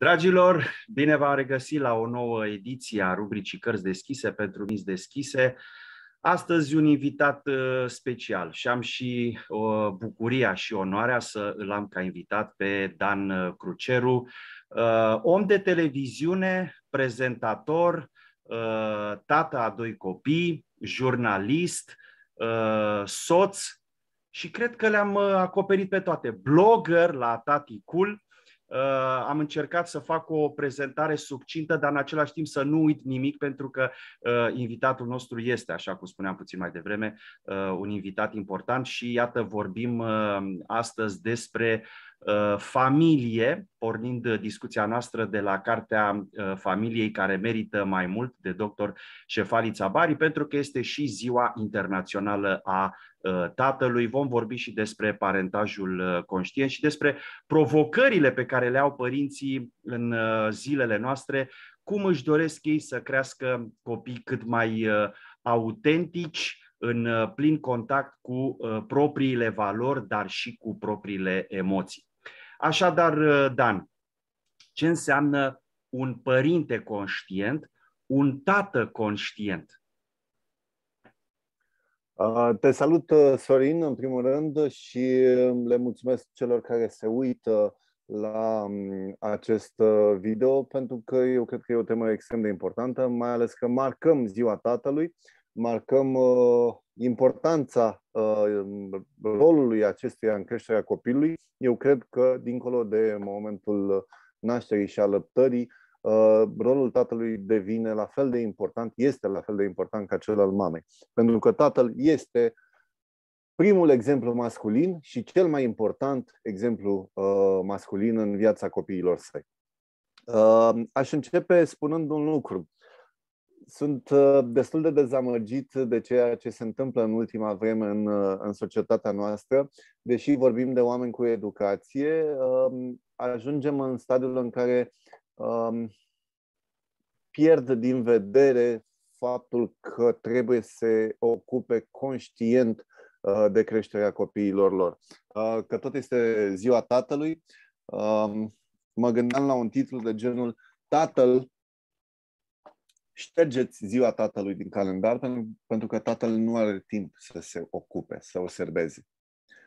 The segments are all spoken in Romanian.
Dragilor, bine v-am regăsit la o nouă ediție a rubricii Cărți deschise pentru minți deschise. Astăzi un invitat uh, special și am și uh, bucuria și onoarea să îl am ca invitat pe Dan uh, Cruceru, om de televiziune, prezentator, tată a doi copii, jurnalist, soț și cred că le-am acoperit pe toate. Blogger la Tati Cool, Uh, am încercat să fac o prezentare subcintă, dar în același timp să nu uit nimic, pentru că uh, invitatul nostru este, așa cum spuneam puțin mai devreme, uh, un invitat important și iată vorbim uh, astăzi despre uh, Uh, familie, pornind discuția noastră de la cartea uh, familiei care merită mai mult de dr. Șefali Țabari, pentru că este și ziua internațională a uh, tatălui. Vom vorbi și despre parentajul conștient și despre provocările pe care le au părinții în zilele noastre, cum își doresc ei să crească copii cât mai autentici, în plin contact cu propriile valori, dar și cu propriile emoții. Așadar, uh, Dan, ce înseamnă un părinte conștient, un tată conștient? Uh, te salut, uh, Sorin, în primul rând, și um, le mulțumesc celor care se uită la um, acest video, pentru că eu cred că e o temă extrem de importantă, mai ales că marcăm Ziua Tatălui marcăm uh, importanța uh, rolului acestuia în creșterea copilului. Eu cred că, dincolo de momentul nașterii și alăptării, uh, rolul tatălui devine la fel de important, este la fel de important ca cel al mamei. Pentru că tatăl este primul exemplu masculin și cel mai important exemplu uh, masculin în viața copiilor săi. Uh, aș începe spunând un lucru. Sunt uh, destul de dezamăgit de ceea ce se întâmplă în ultima vreme în, uh, în societatea noastră. Deși vorbim de oameni cu educație, um, ajungem în stadiul în care um, pierd din vedere faptul că trebuie să se ocupe conștient uh, de creșterea copiilor lor. Că tot este ziua tatălui, um, mă gândeam la un titlu de genul Tatăl ștergeți ziua tatălui din calendar pentru că tatăl nu are timp să se ocupe, să o serveze.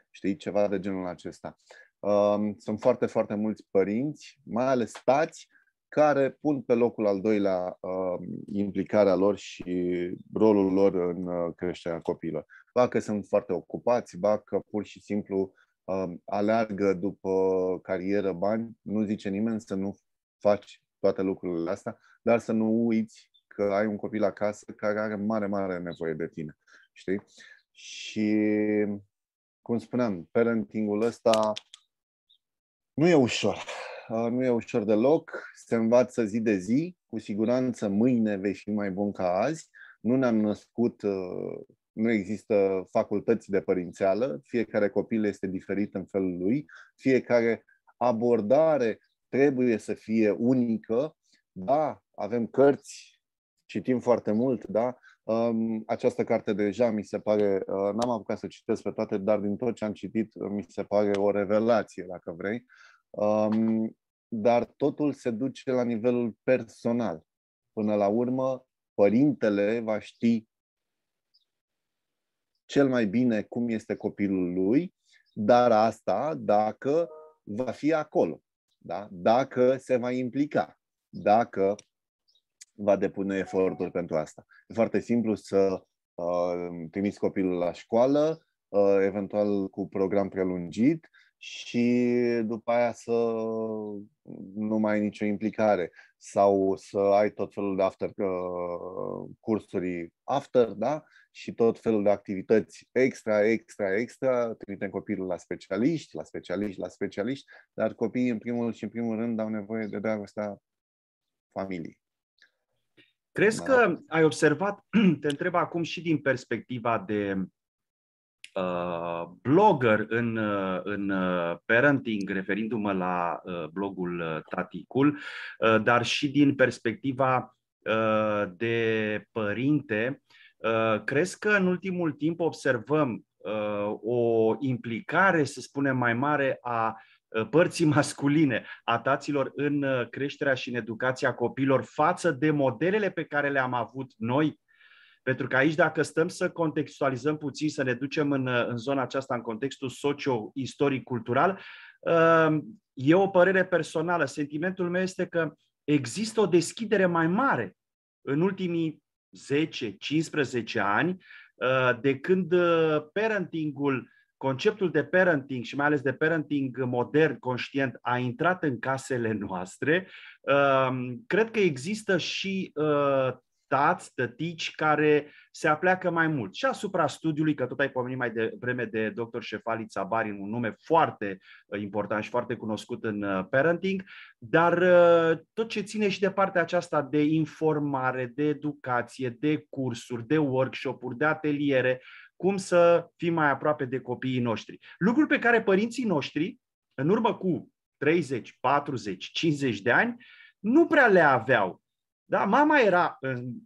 Știi, ceva de genul acesta. Um, sunt foarte, foarte mulți părinți, mai ales tați, care pun pe locul al doilea um, implicarea lor și rolul lor în uh, creșterea copiilor. Ba că sunt foarte ocupați, ba că pur și simplu um, aleargă după carieră, bani, nu zice nimeni să nu faci toate lucrurile astea, dar să nu uiți că ai un copil acasă care are mare, mare nevoie de tine. Știi? Și, cum spuneam, parentingul ăsta nu e ușor. Uh, nu e ușor deloc. Se învață zi de zi. Cu siguranță mâine vei fi mai bun ca azi. Nu ne-am născut uh, nu există facultăți de părințeală, fiecare copil este diferit în felul lui, fiecare abordare trebuie să fie unică. Da, avem cărți citim foarte mult, da? Această carte deja mi se pare, uh, n-am apucat să citesc pe toate, dar din tot ce am citit uh, mi se pare o revelație, dacă vrei. Um, dar totul se duce la nivelul personal. Până la urmă, părintele va ști cel mai bine cum este copilul lui, dar asta dacă va fi acolo, da? dacă se va implica, dacă va depune eforturi pentru asta. E foarte simplu să uh, trimiți copilul la școală, uh, eventual cu program prelungit și după aia să nu mai ai nicio implicare sau să ai tot felul de after, uh, cursuri after, da? Și tot felul de activități extra, extra, extra, trimitem copilul la specialiști, la specialiști, la specialiști, dar copiii în primul și în primul rând au nevoie de dragostea familiei. Crezi da. că ai observat, te întreb acum și din perspectiva de uh, blogger în, uh, în uh, parenting, referindu-mă la uh, blogul uh, Taticul, uh, dar și din perspectiva uh, de părinte, uh, crezi că în ultimul timp observăm uh, o implicare, să spunem, mai mare a Uh, părții masculine a taților în uh, creșterea și în educația copiilor față de modelele pe care le-am avut noi. Pentru că aici, dacă stăm să contextualizăm puțin, să ne ducem în, uh, în zona aceasta, în contextul socio-istoric-cultural, e o părere personală. Sentimentul meu este că există o deschidere mai mare în ultimii 10-15 ani, de când parentingul conceptul de parenting și mai ales de parenting modern, conștient, a intrat în casele noastre. Ehm, cred că există și eh, tați, tătici care se apleacă mai mult și asupra studiului, că tot ai pomenit mai devreme de dr. Șefali Țabari, un nume foarte eh, important și foarte cunoscut în eh, parenting, dar tot ce ține și de partea aceasta de informare, de educație, de cursuri, de workshop-uri, de ateliere, cum să fim mai aproape de copiii noștri. Lucruri pe care părinții noștri, în urmă cu 30, 40, 50 de ani, nu prea le aveau. Da? Mama era,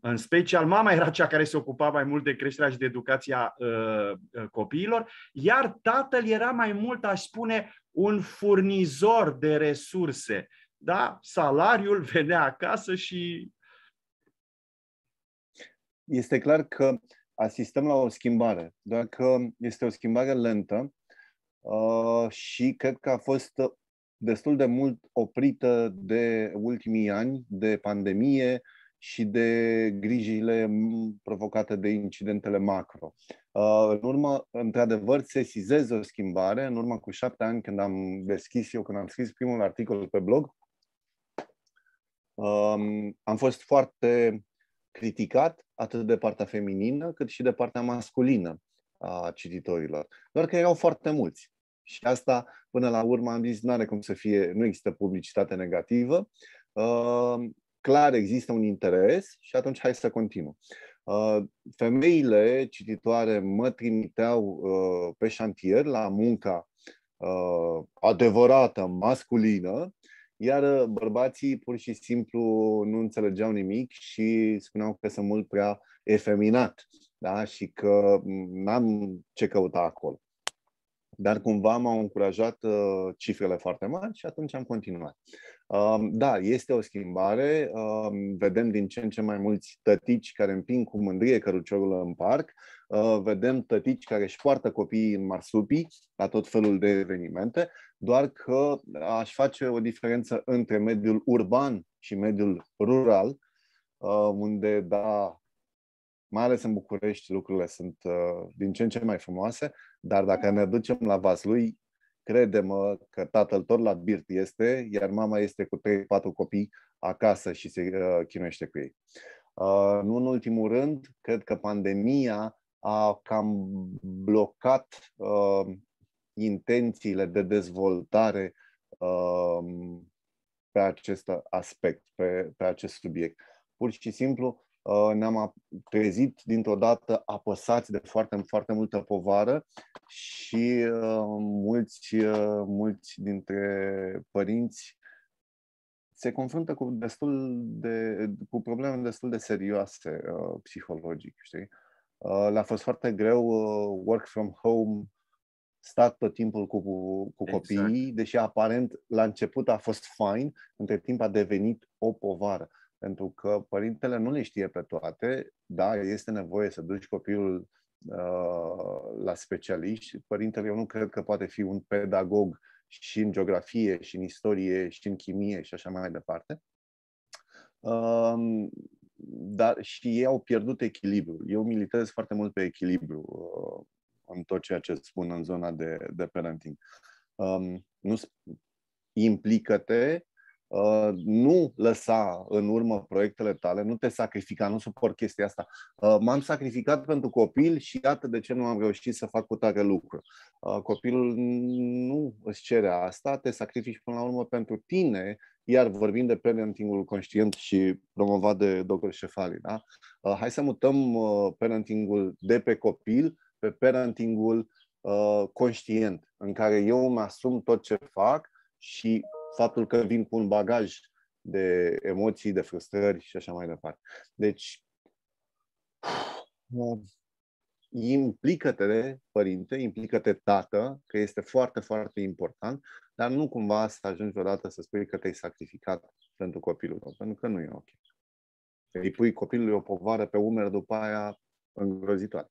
în special, mama era cea care se ocupa mai mult de creșterea și de educația uh, copiilor, iar tatăl era mai mult, aș spune, un furnizor de resurse. Da? Salariul venea acasă și este clar că asistăm la o schimbare, doar că este o schimbare lentă uh, și cred că a fost uh, destul de mult oprită de ultimii ani, de pandemie și de grijile provocate de incidentele macro. Uh, în urmă, într-adevăr, se sesizez o schimbare, în urmă cu șapte ani când am deschis eu, când am scris primul articol pe blog, um, am fost foarte criticat atât de partea feminină, cât și de partea masculină a cititorilor. Doar că erau foarte mulți. Și asta, până la urmă, am zis, nu are cum să fie, nu există publicitate negativă. Uh, clar există un interes și atunci hai să continu. Uh, ehm, femeile cititoare mă trimiteau uh, pe șantier la munca adevărată, masculină, iar uh, bărbații pur și simplu nu înțelegeau nimic și spuneau că sunt mult prea efeminat da? și că n-am ce căuta acolo. Dar cumva m-au încurajat uh, cifrele foarte mari și atunci am continuat. Uh, da, este o schimbare. Uh, vedem din ce în ce mai mulți tătici care împing cu mândrie căruciorul în parc. Uh, vedem tătici care își poartă copiii în marsupii la tot felul de evenimente doar că aș face o diferență între mediul urban și mediul rural, uh, unde, da, mai ales în București, lucrurile sunt uh, din ce în ce mai frumoase, dar dacă ne ducem la Vaslui, credem că tatăl tot la birt este, iar mama este cu 3-4 copii acasă și se uh, chinuiește cu ei. Nu în ultimul rând, cred că pandemia a cam blocat intențiile de dezvoltare um, pe acest aspect, pe, pe acest subiect. Pur și simplu uh, ne-am trezit dintr-o dată apăsați de foarte, foarte multă povară și uh, mulți, uh, mulți dintre părinți se confruntă cu, destul de, cu probleme destul de serioase uh, psihologic, știi? Uh, le-a fost foarte greu uh, work from home stat tot timpul cu, cu exact. copiii, exact. deși aparent la început a fost fain, între timp a devenit o povară. Pentru că părintele nu le știe pe toate, da, este nevoie să duci copilul uh, la specialiști. Părintele, eu nu cred că poate fi un pedagog și în geografie, și în istorie, și în chimie, și așa mai departe. Uh, dar și ei au pierdut echilibrul. Eu militez foarte mult pe echilibru. Uh, în tot ceea ce spun în zona de, de parenting. Um, nu implică-te, uh, nu lăsa în urmă proiectele tale, nu te sacrifica, nu suport chestia asta. Uh, m-am sacrificat pentru copil și iată de ce nu am reușit să fac cu tare lucru. Uh, copilul nu îți cere asta, te sacrifici până la urmă pentru tine, iar vorbim de parentingul conștient și promovat de Dr. Șefali, da? Uh, hai să mutăm uh, parentingul de pe copil pe parentingul uh, conștient, în care eu îmi asum tot ce fac și faptul că vin cu un bagaj de emoții, de frustrări și așa mai departe. Deci, implică-te, părinte, implică-te, tată, că este foarte, foarte important, dar nu cumva să ajungi odată să spui că te-ai sacrificat pentru copilul tău, pentru că nu e ok. Îi pui copilului o povară pe umeri după aia îngrozitoare.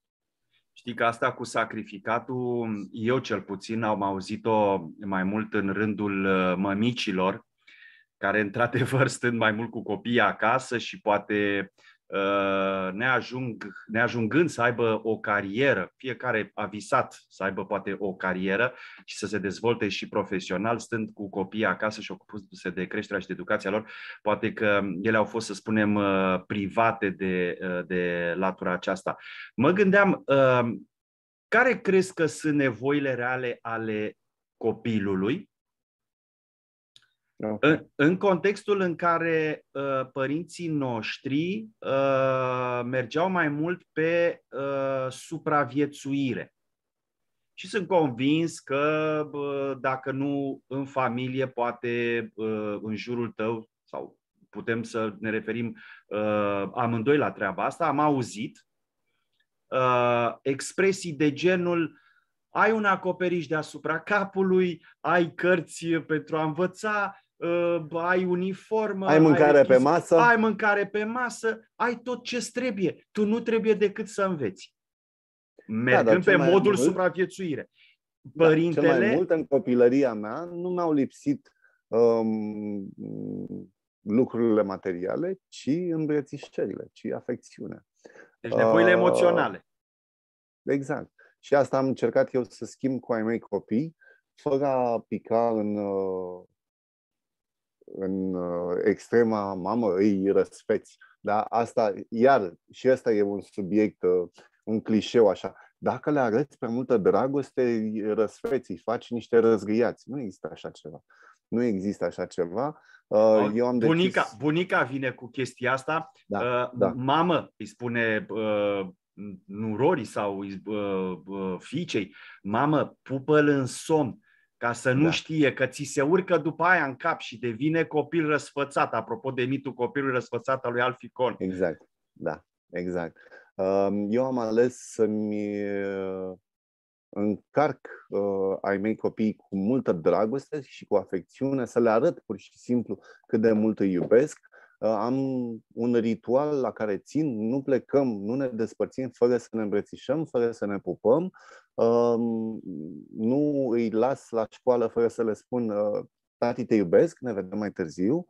Știi că asta cu sacrificatul, eu cel puțin am auzit-o mai mult în rândul uh, mămicilor, care într-adevăr stând mai mult cu copiii acasă și poate Uh, neajung, neajungând să aibă o carieră, fiecare a visat să aibă poate o carieră și să se dezvolte și profesional, stând cu copiii acasă și ocupându-se de creșterea și de educația lor, poate că ele au fost, să spunem, uh, private de, uh, de latura aceasta. Mă gândeam, care crezi că sunt nevoile reale ale copilului Okay. În, în contextul în care uh, părinții noștri uh, mergeau mai mult pe uh, supraviețuire. Și sunt convins că uh, dacă nu în familie, poate uh, în jurul tău, sau putem să ne referim uh, amândoi la treaba asta, am auzit uh, expresii de genul ai un acoperiș deasupra capului, ai cărți pentru a învăța, uh, ai uniformă, ai mâncare ai pe masă, ai mâncare pe masă, ai tot ce trebuie. Tu nu trebuie decât să înveți. Da, Mergând da, pe modul mult, supraviețuire. Părintele... Da, cel mai mult în copilăria mea nu mi-au lipsit um, lucrurile materiale, ci îmbrățișările, ci afecțiunea. Deci nevoile uh, emoționale. Exact. Și asta am încercat eu să schimb cu ai mei copii, fără a pica în uh, în uh, extrema mamă îi răspeți. dar Asta, iar, și asta e un subiect, uh, un clișeu așa. Dacă le arăți prea multă dragoste, îi răspeți, îi faci niște răzgâiați. Nu există așa ceva. Nu există așa ceva. Uh, eu am bunica, decis... bunica vine cu chestia asta. Da, uh, da. Mamă, îi spune uh, nurorii sau uh, uh, fiicei, mamă, pupă-l în somn ca să nu da. știe că ți se urcă după aia în cap și devine copil răsfățat, apropo de mitul copilului răsfățat al lui Alficon. Exact, da, exact. Eu am ales să-mi uh, încarc uh, ai mei copii cu multă dragoste și cu afecțiune, să le arăt pur și simplu cât de mult îi iubesc Ă, am un ritual la care țin, nu plecăm, nu ne despărțim fără să ne îmbrățișăm, fără să ne pupăm, nu îi las la școală fără să le spun ă, tati te iubesc, ne vedem mai târziu,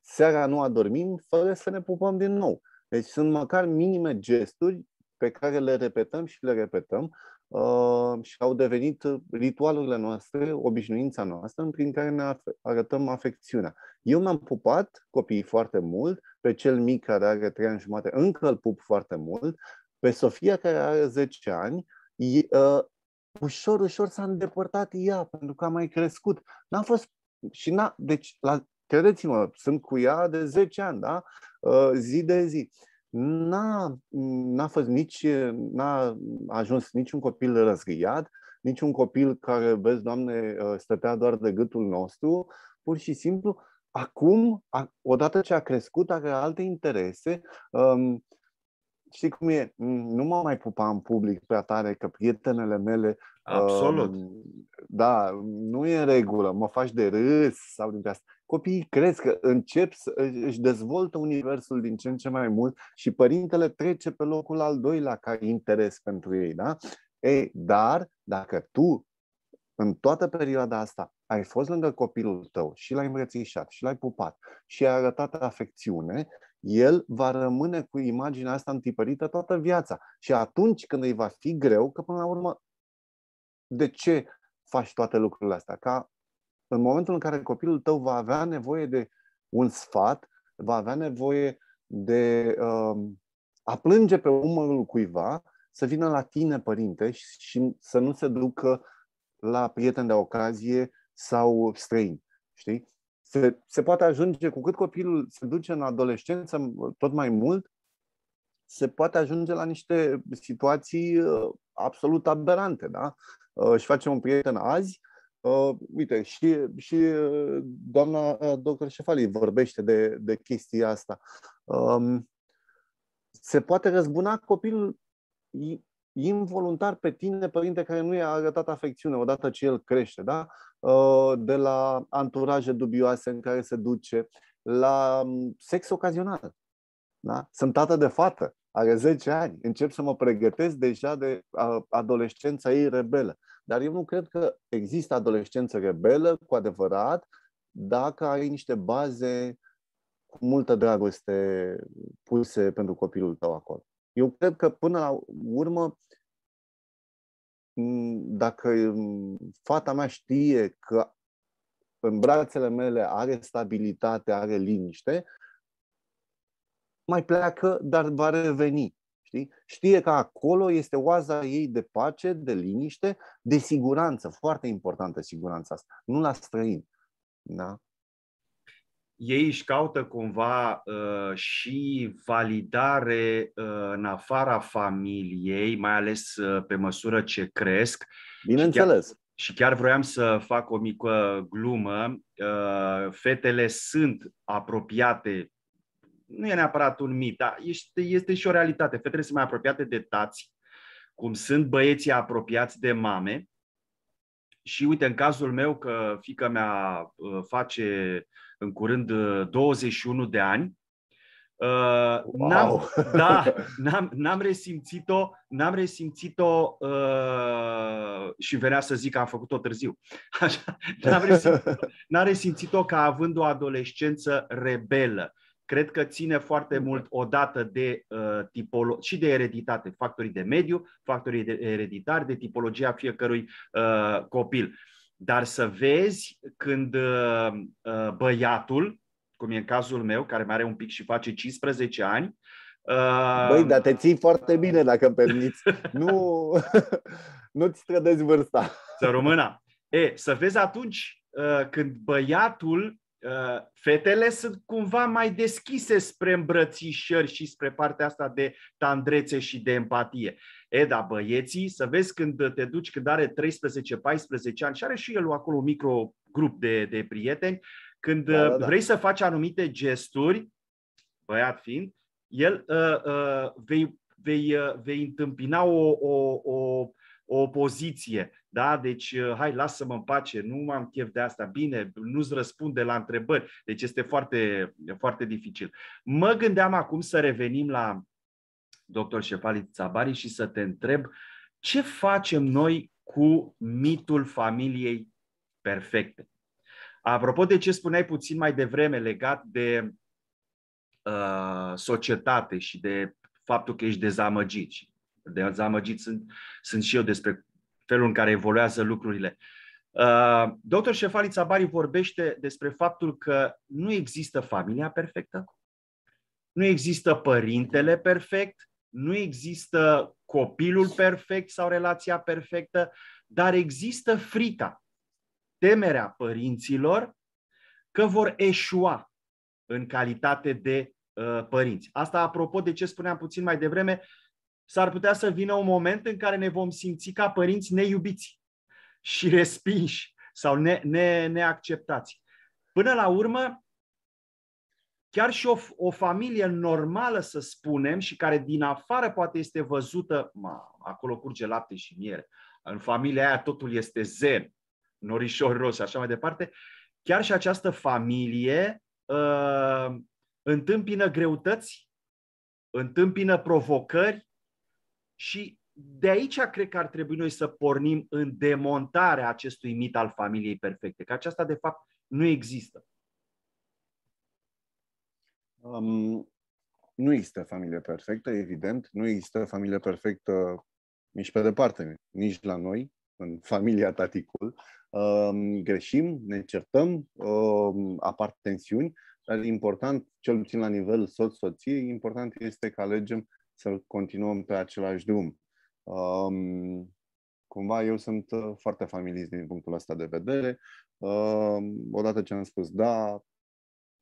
seara nu adormim fără să ne pupăm din nou. Deci sunt măcar minime gesturi pe care le repetăm și le repetăm Uh, și au devenit ritualurile noastre, obișnuința noastră, prin care ne arătăm afecțiunea. Eu m am pupat copiii foarte mult, pe cel mic care are 3 ani jumate încă îl pup foarte mult, pe Sofia care are 10 ani, e, uh, ușor, ușor s-a îndepărtat ea, pentru că a mai crescut. N-a fost și n-a, deci, la, credeți-mă, sunt cu ea de 10 ani, da? Uh, zi de zi. Uh, n-a, n-a, fost nici, n-a ajuns niciun copil răzgâiat, niciun copil care, vezi, Doamne, ă, stătea doar de gâtul nostru, pur și simplu, acum, odată ce a crescut, are alte interese, um, știi cum e, nu mă mai pupa în public prea tare că prietenele mele... Absolut. Um, da, nu e în regulă, mă faci de râs sau din asta copiii cresc, încep să își dezvoltă universul din ce în ce mai mult și părintele trece pe locul al doilea ca interes pentru ei, da? Ei, dar dacă tu în toată perioada asta ai fost lângă copilul tău și l-ai îmbrățișat și l-ai pupat și ai arătat afecțiune, el va rămâne cu imaginea asta întipărită toată viața. Și atunci când îi va fi greu, că până la urmă, de ce faci toate lucrurile astea? Ca în momentul în care copilul tău va avea nevoie de un sfat, va avea nevoie de uh, a plânge pe umărul cuiva, să vină la tine, părinte, și, și să nu se ducă la prieteni de ocazie sau străini. Știi? Se, se poate ajunge, cu cât copilul se duce în adolescență tot mai mult, se poate ajunge la niște situații uh, absolut aberante, da? Uh, își face un prieten azi, Uh, uite, și, și uh, doamna uh, doctor Șefali vorbește de, de chestia asta. Um, se poate răzbuna copilul involuntar pe tine, părinte, care nu i-a arătat afecțiune odată ce el crește, da? Uh, de la anturaje dubioase în care se duce, la um, sex ocazional. Da? Sunt tată de fată, are 10 ani, încep să mă pregătesc deja de adolescența ei rebelă. Dar eu nu cred că există adolescență rebelă cu adevărat dacă ai niște baze cu multă dragoste puse pentru copilul tău acolo. Eu cred că până la urmă, dacă fata mea știe că în brațele mele are stabilitate, are liniște, mai pleacă, dar va reveni. Știi? Știe că acolo este oaza ei de pace, de liniște, de siguranță. Foarte importantă siguranța asta. Nu la străin. Da? Ei își caută cumva uh, și validare uh, în afara familiei, mai ales uh, pe măsură ce cresc. Bineînțeles. Și chiar, vroiam să fac o mică glumă. Uh, fetele sunt apropiate nu e neapărat un mit, dar este, este și o realitate. Fetele sunt mai apropiate de tați, cum sunt băieții apropiați de mame. Și uite, în cazul meu, că fica mea uh, face în curând 21 uh, de ani, Uh, wow. n-am, da, n-am, n-am resimțit-o, n-am resimțit-o uh, și venea să zic că am făcut-o târziu. Așa, n-am, resimțit-o, n-am resimțit-o ca având o adolescență rebelă. Cred că ține foarte exact. mult odată de uh, tipolo- și de ereditate, factorii de mediu, factorii de ereditari, de tipologia fiecărui uh, copil. Dar să vezi când uh, uh, băiatul, cum e în cazul meu, care mai are un pic și face 15 ani, uh... Băi, dar te ții foarte bine, dacă îmi permiți. nu, nu-ți strădezi vârsta. Să rămână. E, să vezi atunci uh, când băiatul Uh, fetele sunt cumva mai deschise spre îmbrățișări și spre partea asta de tandrețe și de empatie. E, da, băieții, să vezi când te duci, când are 13-14 ani și are și el acolo un micro grup de, de prieteni, când da, da, uh, da. vrei să faci anumite gesturi, băiat fiind, el uh, uh, vei, vei, uh, vei întâmpina o, o, o, o opoziție da? Deci, uh, hai, lasă-mă în pace, nu am chef de asta, bine, nu-ți răspunde la întrebări, deci este foarte, foarte dificil. Mă gândeam acum să revenim la dr. Șefali Țabari și să te întreb ce facem noi cu mitul familiei perfecte. Apropo de ce spuneai puțin mai devreme legat de uh, societate și de faptul că ești dezamăgit, dezamăgit sunt, sunt și eu despre felul în care evoluează lucrurile. Uh, Dr. Șefali Țabari vorbește despre faptul că nu există familia perfectă, nu există părintele perfect, nu există copilul perfect sau relația perfectă, dar există frica, temerea părinților că vor eșua în calitate de uh, părinți. Asta apropo de ce spuneam puțin mai devreme, uh, s-ar putea să vină un moment în care ne vom simți ca părinți neiubiți și respinși sau ne, ne, neacceptați. Până la urmă, chiar și o, o familie normală, să spunem, și care din afară poate este văzută, mă, acolo curge lapte și miere, în familia aia totul este zen, norișor ros și așa mai departe, chiar și această familie uh, întâmpină greutăți, întâmpină provocări, și de aici cred că ar trebui noi să pornim în demontarea acestui mit al familiei perfecte, că aceasta de fapt nu există. Um, nu există familie perfectă, evident, nu există familie perfectă nici pe departe, nici la noi, în familia taticul. Um, greșim, ne certăm, um, apar tensiuni, dar important, cel puțin la nivel soț-soție, important este că alegem să continuăm pe același drum. Um, cumva eu sunt uh, foarte familist din punctul ăsta de vedere. Um, odată ce am spus da,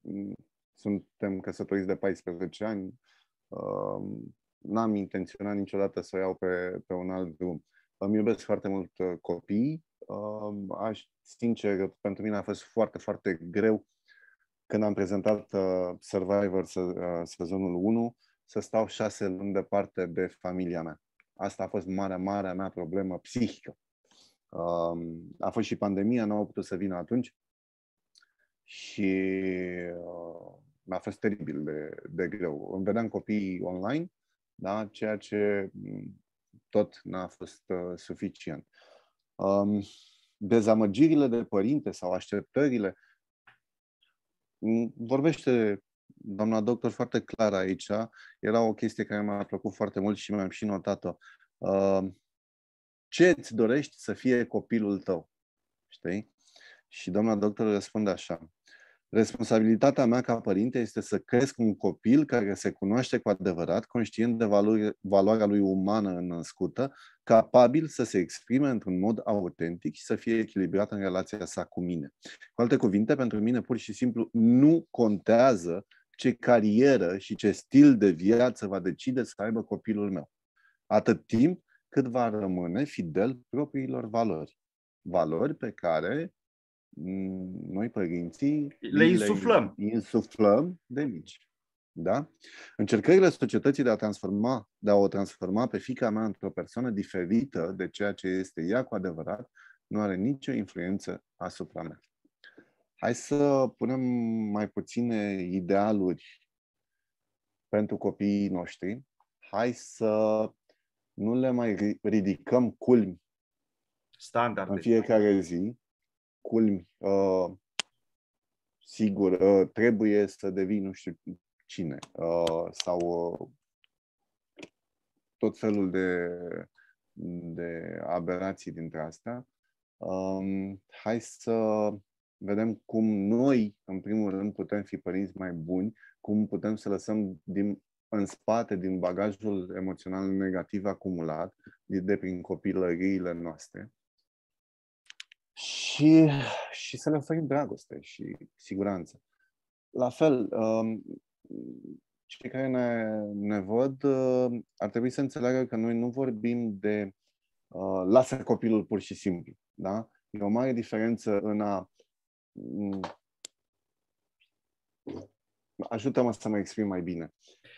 mm, suntem căsătoriți de 14 ani, um, n-am intenționat niciodată să o iau pe, pe un alt drum. Îmi iubesc foarte mult uh, copii. Um, aș, sincer, pentru mine a fost foarte, foarte greu când am prezentat uh, Survivor se, uh, sezonul 1 să stau șase luni departe de familia mea. Asta a fost marea, marea mea problemă psihică. Um, a fost și pandemia, nu au putut să vină atunci și uh, mi-a fost teribil de, de greu. Îmi vedeam copiii online, da? ceea ce mm, tot n-a fost uh, suficient. Um, dezamăgirile de părinte sau așteptările mm, vorbește doamna doctor foarte clar aici. Era o chestie care mi-a plăcut foarte mult și mi-am și notat-o. Uh, ce îți dorești să fie copilul tău? Știi? Și doamna doctor răspunde așa. Responsabilitatea mea ca părinte este să cresc un copil care se cunoaște cu adevărat, conștient de valoarea lui umană înnăscută, capabil să se exprime într-un mod autentic și să fie echilibrat în relația sa cu mine. Cu alte cuvinte, pentru mine pur și simplu nu contează ce carieră și ce stil de viață va decide să aibă copilul meu. Atât timp cât va rămâne fidel propriilor valori. Valori pe care mm, noi, părinții, le insuflăm. Le insuflăm de mici. Da? Încercările societății de a, transforma, de a o transforma pe fica mea într-o persoană diferită de ceea ce este ea cu adevărat, nu are nicio influență asupra mea hai să punem mai puține idealuri pentru copiii noștri, hai să nu le mai ridicăm culmi Standarde. în fiecare zi, culmi, uh, sigur, uh, trebuie să devii nu știu cine uh, sau uh, tot felul de, de aberații dintre astea. Uh, hai să vedem cum noi, în primul rând, putem fi părinți mai buni, cum putem să lăsăm din, în spate, din bagajul emoțional negativ acumulat de, de prin copilăriile noastre și, și să le oferim dragoste și siguranță. La fel, um, cei care ne, ne văd uh, ar trebui să înțeleagă că noi nu vorbim de uh, lasă copilul pur și simplu. Da? E o mare diferență în a Mm. ajută-mă să mă exprim mai bine.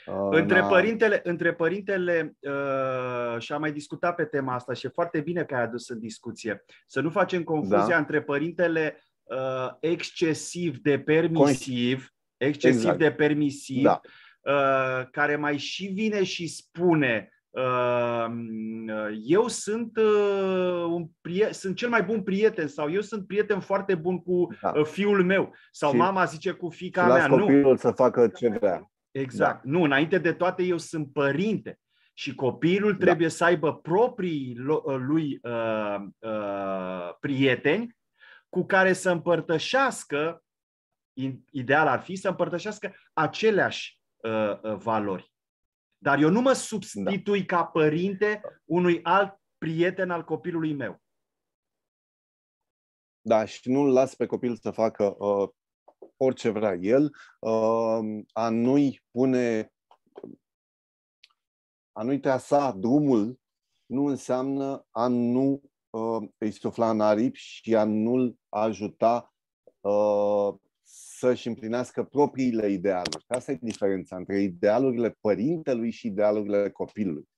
Uh, între, na... părintele, între părintele, uh, și am mai discutat pe tema asta și e foarte bine că ai adus în discuție, să nu facem confuzia da. între părintele uh, excesiv de permisiv, excesiv exact. de permisiv, da. uh, care mai și vine și spune Ehm, eu sunt, uh, un prie- sunt cel mai bun prieten sau eu sunt prieten foarte bun cu da. Uh, fiul meu sau și mama zice cu fica mea. Las copilul nu. să facă ce vrea. Exact. Da. Nu, înainte de toate eu sunt părinte și copilul da. trebuie să aibă proprii uh, lui uh, uh, prieteni cu care să împărtășească, ideal ar fi să împărtășească aceleași uh, uh, valori. Dar eu nu mă substitui da. ca părinte unui alt prieten al copilului meu. Da, și nu-l las pe copil să facă uh, orice vrea el. Uh, a nu-i pune, a nu-i trasa drumul, nu înseamnă a nu uh, îi sufla în aripi și a nu-l ajuta uh, să-și împlinească propriile idealuri. Asta e diferența între idealurile părintelui și idealurile copilului.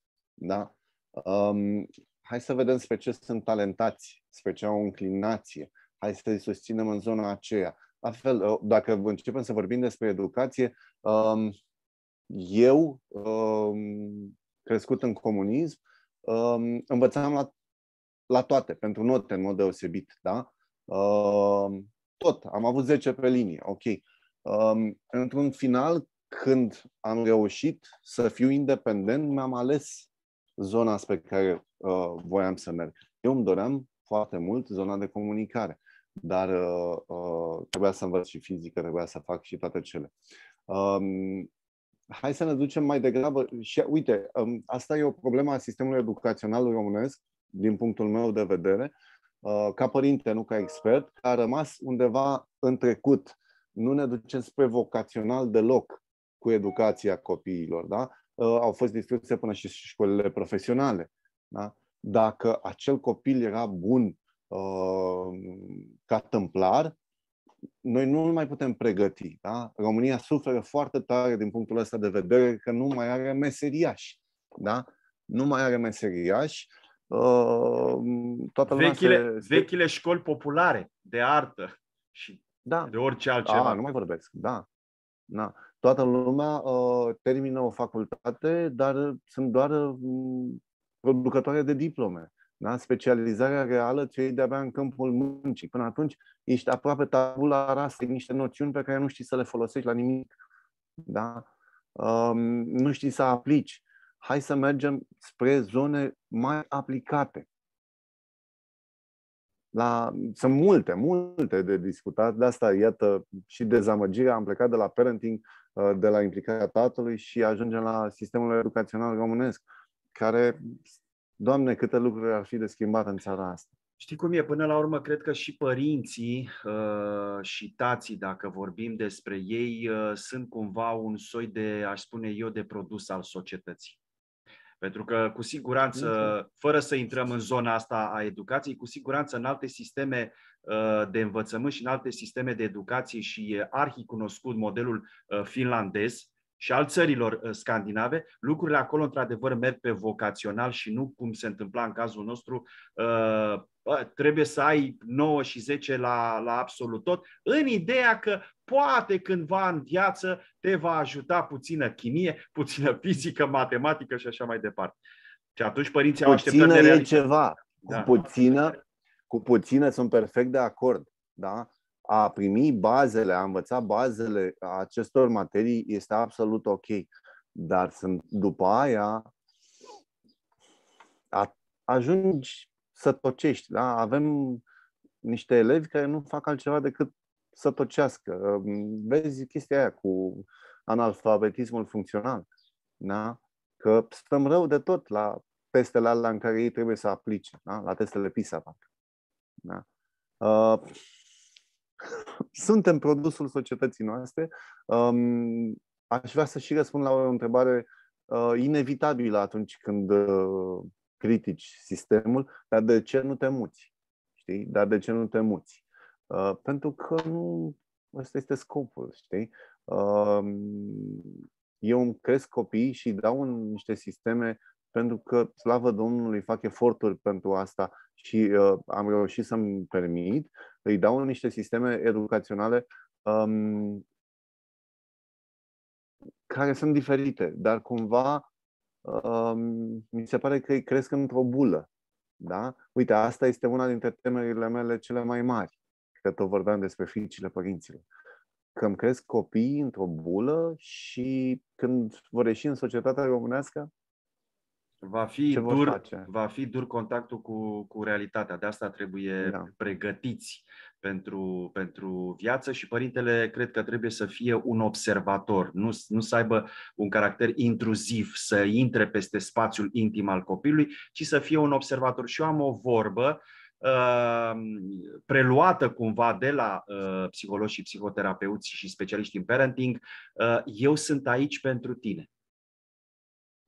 Da? Um, hai să vedem spre ce sunt talentați, spre ce au o înclinație. Hai să-i susținem în zona aceea. La fel, uh, dacă începem să vorbim despre educație, um, eu, um, crescut în comunism, um, învățam la, la toate, pentru note, în mod deosebit. Da? Um, tot, am avut 10 pe linie, ok. Um, într-un final, când am reușit să fiu independent, mi-am ales zona spre care uh, voiam să merg. Eu îmi doream foarte mult zona de comunicare, dar uh, uh, trebuia să învăț și fizică, trebuia să fac și toate cele. Um, hai să ne ducem mai degrabă și uite, um, asta e o problemă a sistemului educațional românesc, din punctul meu de vedere, uh, Uh, ca părinte, nu ca expert, a rămas undeva în trecut. Nu ne ducem spre vocațional deloc cu educația copiilor. Da? Uh, au fost distruse până și școlile profesionale. Da? Dacă acel copil era bun uh, ca tâmplar, noi nu îl mai putem pregăti. Da? România suferă foarte tare din punctul ăsta de vedere că nu mai are meseriași. Da? Nu mai are meseriași Ehm, toată lumea vechile, se... vechile școli populare de artă și da. de orice altceva. Da, nu mai vorbesc, da. da. Toată lumea uh, termină o facultate, dar uh, sunt doar uh, producătoare de diplome. Da? Specializarea reală ce e de-abia în câmpul muncii. Până atunci ești aproape tabula rasă, niște noțiuni pe care nu știi să le folosești la nimic. Da? Um, nu știi să aplici hai să mergem spre zone mai aplicate. La, sunt multe, multe de discutat. De asta, iată, și dezamăgirea. Am plecat de la parenting, uh, de la implicarea tatălui și ajungem la sistemul educațional românesc, care, Doamne, câte lucruri ar fi de schimbat în țara asta. Știi cum e? Până la urmă, cred că și părinții uh, și tații, dacă vorbim despre ei, uh, sunt cumva un soi de, aș spune eu, de produs al societății. Pentru că, cu siguranță, fără să intrăm în zona asta a educației, cu siguranță în alte sisteme uh, de învățământ și în alte sisteme de educație și e arhi cunoscut modelul uh, finlandez, și al țărilor uh, scandinave, lucrurile acolo, într-adevăr, merg pe vocațional și nu cum se întâmpla în cazul nostru, uh, trebuie să ai 9 și 10 la, la absolut tot, în ideea că poate cândva în viață te va ajuta puțină chimie, puțină fizică, matematică și așa mai departe. Și atunci părinții puțină au așteptări de realitate. Cu ceva. Da. Cu puțină, cu puțină sunt perfect de acord. Da? a primi bazele, a învăța bazele acestor materii este absolut ok. Dar sunt, după aia a, ajungi să tocești. Da? Avem niște elevi care nu fac altceva decât să tocească. Vezi chestia aia cu analfabetismul funcțional. Da? Că stăm rău de tot la testele alea în care ei trebuie să aplice, da? la testele PISA. Da? Uh, suntem produsul societății noastre. Um, aș vrea să și răspund la o întrebare uh, inevitabilă atunci când uh, critici sistemul, dar de ce nu te muți? Știi? Dar de ce nu te muți? Uh, pentru că nu ăsta este scopul, știi? Um, eu îmi cresc copii și dau în niște sisteme pentru că, slavă Domnului, fac eforturi pentru asta și uh, am reușit să-mi permit, îi dau niște sisteme educaționale um, care sunt diferite, dar cumva um, mi se pare că cresc într-o bulă. Da? Uite, asta este una dintre temerile mele cele mai mari, că tot vorbeam despre fiicile părinților. Că îmi cresc copiii într-o bulă și când vor ieși în societatea românească, Va fi, ce dur, va fi dur contactul cu, cu realitatea. De asta trebuie da. pregătiți pentru, pentru viață și părintele cred că trebuie să fie un observator, nu, nu să aibă un caracter intruziv, să intre peste spațiul intim al copilului, ci să fie un observator. Și eu am o vorbă uh, preluată cumva de la uh, psihologi și psihoterapeuți și specialiști în parenting, uh, eu sunt aici pentru tine.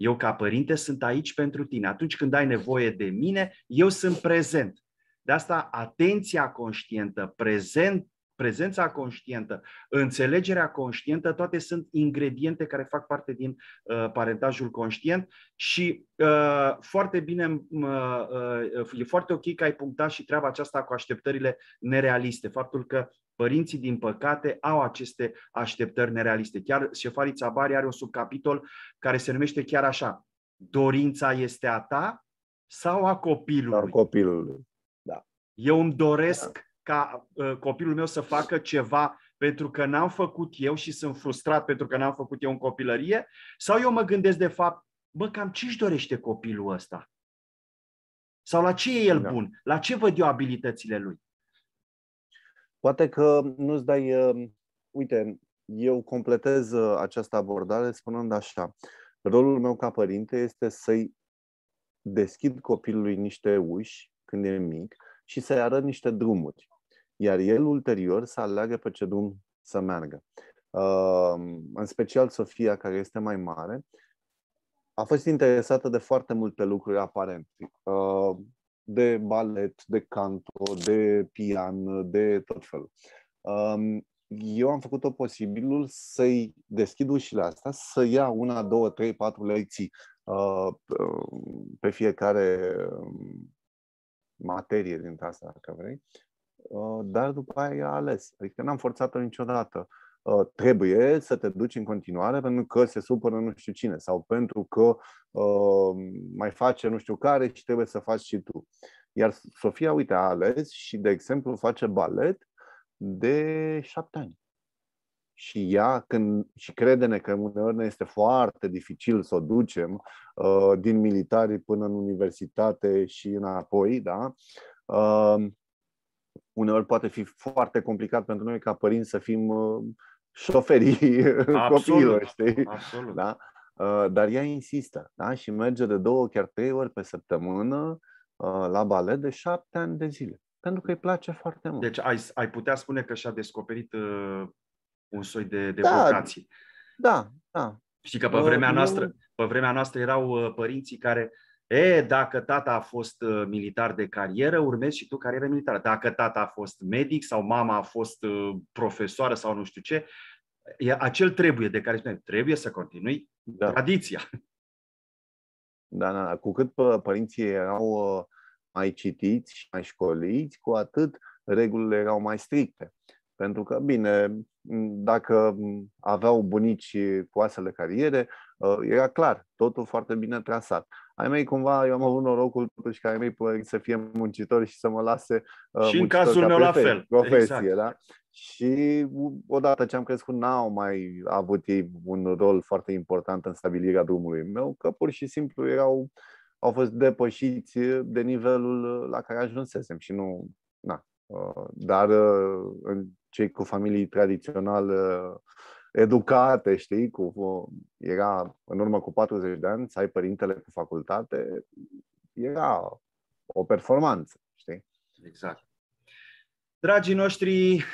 Eu ca părinte sunt aici pentru tine. Atunci când ai nevoie de mine, eu sunt prezent. De asta atenția conștientă, prezent, prezența conștientă, înțelegerea conștientă, toate sunt ingrediente care fac parte din uh, parentajul conștient și uh, foarte bine, uh, uh, e foarte ok că ai punctat și treaba aceasta cu așteptările nerealiste, faptul că Părinții, din păcate, au aceste așteptări nerealiste. Chiar șefarii Țabari are un subcapitol care se numește chiar așa. Dorința este a ta sau a copilului? A copilului, da. Eu îmi doresc da. ca uh, copilul meu să facă ceva pentru că n-am făcut eu și sunt frustrat pentru că n-am făcut eu în copilărie? Sau eu mă gândesc de fapt, bă, cam ce-și dorește copilul ăsta? Sau la ce e el da. bun? La ce văd eu abilitățile lui? Poate că nu-ți dai... Uh, uite, eu completez uh, această abordare spunând așa. Rolul meu ca părinte este să-i deschid copilului niște uși când e mic și să-i arăt niște drumuri. Iar el ulterior să aleagă pe ce drum să meargă. Uh, în special Sofia, care este mai mare, a fost interesată de foarte multe lucruri aparent de balet, de canto, de pian, de tot felul. Um, eu am făcut tot posibilul să-i deschid ușile astea, să ia una, două, trei, patru lecții uh, pe fiecare um, materie dintre asta, dacă vrei, uh, dar după aia a ales. Adică n-am forțat-o niciodată. Uh, Uh, trebuie să te duci în continuare pentru că se supără nu știu cine sau pentru că uh, mai face nu știu care și trebuie să faci și tu. Iar Sofia, uite, a ales și, de exemplu, face balet de șapte ani. Și ea, când, și crede-ne că uneori ne este foarte dificil să o ducem uh, din militari până în universitate și înapoi, da? Uh, uneori poate fi foarte complicat pentru noi ca părinți să fim uh, șoferii copiilor, știi? Absolut. Da? Uh, dar ea insistă da? și merge de două, chiar trei ori pe săptămână uh, la balet de șapte ani de zile. Pentru că îi place foarte mult. Deci ai, ai putea spune că și-a descoperit uh, un soi de, de da, vocație. Da, da. Știi că pe vremea, noastră, pe vremea noastră erau părinții care uh, E, dacă tata a fost uh, militar de carieră, urmezi și tu carieră militară. Dacă tata a fost medic sau mama a fost uh, profesoară sau nu știu ce, e acel trebuie de care spuneam, trebuie să continui da. tradiția. Da, da, da. Cu cât părinții erau uh, mai citiți și mai școliți, cu atât regulile erau mai stricte. Pentru că, bine, dacă aveau bunici cu astfel de cariere, Uh, era clar, totul foarte bine trasat. Ai mei, cumva, eu am avut norocul totuși ca ai mei să fie muncitori și să mă lase uh, Și în cazul meu la fel. Profesie, exact. da? Și odată ce am crescut, n-au mai avut ei un rol foarte important în stabilirea drumului meu, că pur și simplu erau, au fost depășiți de nivelul la care ajunsesem și nu, na. Uh, dar uh, cei cu familii tradiționale educate, știi, cu, era în urmă cu 40 de ani, să ai părintele cu facultate, era o performanță, știi? Exact. Dragii noștri,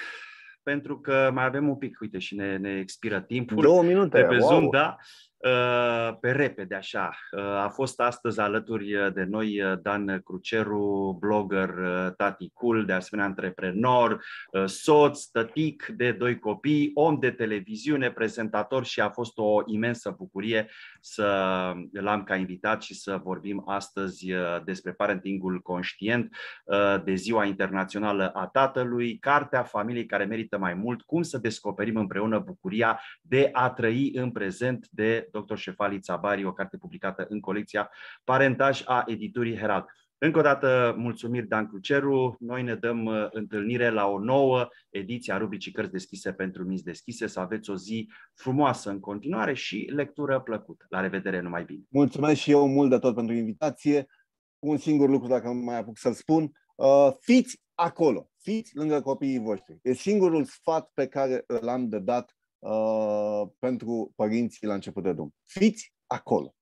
pentru că mai avem un pic, uite, și ne, ne expiră timpul. Două minute, pe wow. Zoom, da. Eh, pe repede așa. Eh, a fost astăzi alături de noi eh, Dan Cruceru, blogger, tati cool, de asemenea antreprenor, soț, tătic de doi copii, om de televiziune, prezentator și a fost o imensă bucurie să l-am ca invitat și să vorbim astăzi despre parentingul conștient de Ziua Internațională a Tatălui, Cartea Familiei care merită mai mult, cum să descoperim împreună bucuria de a trăi în prezent de dr. Șefali Țabari, o carte publicată în colecția Parentaj a editurii Herald. Încă o dată, mulțumiri Dan Cruceru. Noi ne dăm uh, întâlnire la o nouă ediție a rubricii Cărți deschise pentru minți deschise. Să aveți o zi frumoasă în continuare și lectură plăcută. La revedere, numai bine! Mulțumesc și eu mult de tot pentru invitație. Un singur lucru, dacă mai apuc să-l spun. Uh, fiți acolo, fiți lângă copiii voștri. E singurul sfat pe care l-am de dat Uh, pentru părinții la început de drum. Fiți acolo.